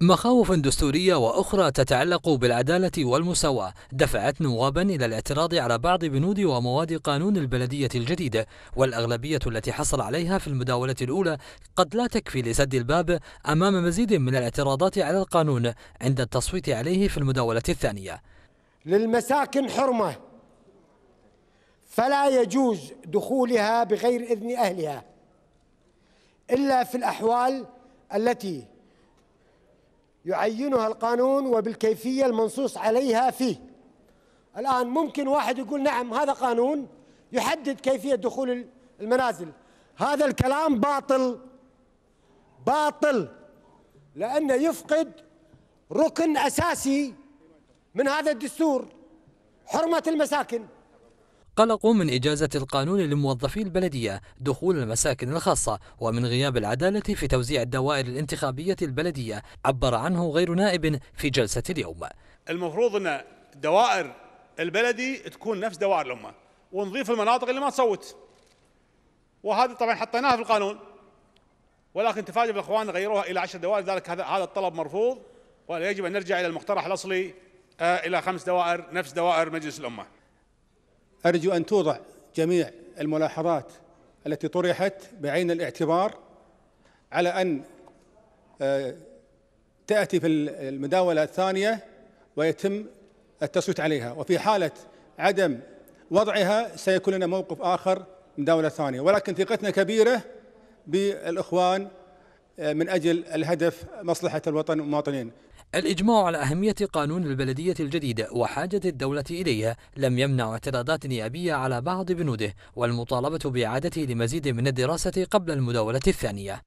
مخاوف دستورية وأخرى تتعلق بالعدالة والمساواة دفعت نوابا إلى الاعتراض على بعض بنود ومواد قانون البلدية الجديد والأغلبية التي حصل عليها في المداولة الأولى قد لا تكفي لسد الباب أمام مزيد من الاعتراضات على القانون عند التصويت عليه في المداولة الثانية للمساكن حرمة فلا يجوز دخولها بغير إذن أهلها إلا في الأحوال التي يعينها القانون وبالكيفية المنصوص عليها فيه الآن ممكن واحد يقول نعم هذا قانون يحدد كيفية دخول المنازل هذا الكلام باطل باطل لأنه يفقد ركن أساسي من هذا الدستور حرمة المساكن قلقوا من إجازة القانون لموظفي البلدية دخول المساكن الخاصة ومن غياب العدالة في توزيع الدوائر الانتخابية البلدية عبر عنه غير نائب في جلسة اليوم المفروض أن دوائر البلدي تكون نفس دوائر الأمة ونضيف المناطق اللي ما تصوت وهذه طبعا حطيناها في القانون ولكن تفاجئ الاخوان غيروها الى عشر دوائر لذلك هذا هذا الطلب مرفوض ويجب ان نرجع الى المقترح الاصلي آه، الى خمس دوائر نفس دوائر مجلس الامه أرجو أن توضع جميع الملاحظات التي طرحت بعين الاعتبار على أن آه، تأتي في المداولة الثانية ويتم التصويت عليها وفي حالة عدم وضعها سيكون لنا موقف آخر من دولة ثانية ولكن ثقتنا كبيرة بالإخوان آه، من أجل الهدف مصلحة الوطن والمواطنين الإجماع على أهمية قانون البلدية الجديد وحاجة الدولة إليه لم يمنع اعتراضات نيابية على بعض بنوده والمطالبة بإعادته لمزيد من الدراسة قبل المداولة الثانية